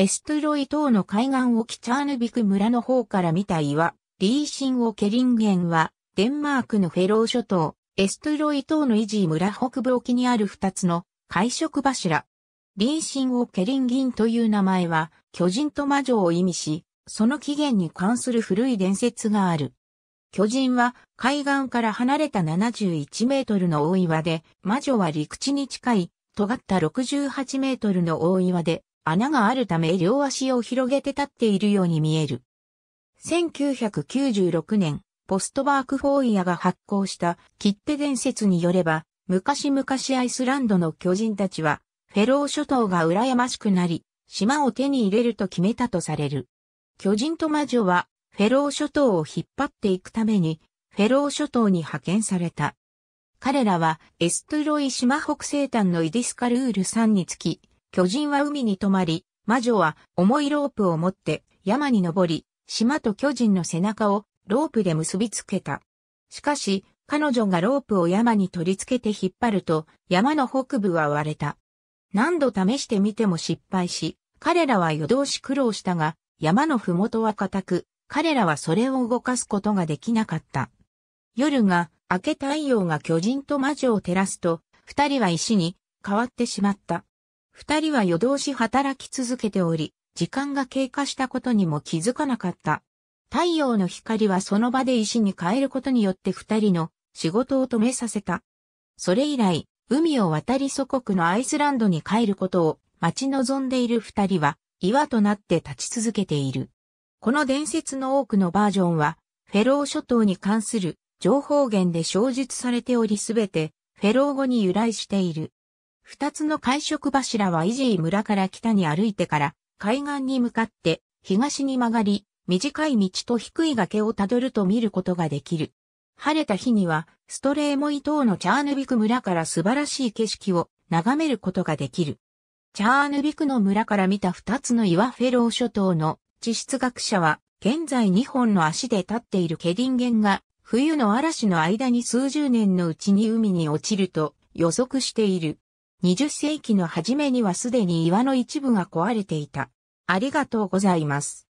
エストゥロイ島の海岸をキチャーヌビク村の方から見た岩、リーシンオケリンゲンは、デンマークのフェロー諸島、エストゥロイ島のイジー村北部沖にある二つの海食柱。リーシンオケリンギンという名前は、巨人と魔女を意味し、その起源に関する古い伝説がある。巨人は海岸から離れた71メートルの大岩で、魔女は陸地に近い、尖った68メートルの大岩で、穴があるため両足を広げて立っているように見える。1996年、ポストバークフォーイヤが発行した切手伝説によれば、昔々アイスランドの巨人たちは、フェロー諸島が羨ましくなり、島を手に入れると決めたとされる。巨人と魔女は、フェロー諸島を引っ張っていくために、フェロー諸島に派遣された。彼らは、エストゥロイ島北西端のイディスカルール山につき、巨人は海に泊まり、魔女は重いロープを持って山に登り、島と巨人の背中をロープで結びつけた。しかし、彼女がロープを山に取り付けて引っ張ると、山の北部は割れた。何度試してみても失敗し、彼らは夜通し苦労したが、山のふもとは固く、彼らはそれを動かすことができなかった。夜が明け太陽が巨人と魔女を照らすと、二人は石に変わってしまった。二人は夜通し働き続けており、時間が経過したことにも気づかなかった。太陽の光はその場で石に変えることによって二人の仕事を止めさせた。それ以来、海を渡り祖国のアイスランドに帰ることを待ち望んでいる二人は岩となって立ち続けている。この伝説の多くのバージョンは、フェロー諸島に関する情報源で詳述されておりすべて、フェロー語に由来している。二つの会食柱はイジー村から北に歩いてから、海岸に向かって東に曲がり、短い道と低い崖をたどると見ることができる。晴れた日には、ストレーモイ島のチャーヌビク村から素晴らしい景色を眺めることができる。チャーヌビクの村から見た二つの岩フェロー諸島の地質学者は、現在二本の足で立っているケディンゲンが、冬の嵐の間に数十年のうちに海に落ちると予測している。20世紀の初めにはすでに岩の一部が壊れていた。ありがとうございます。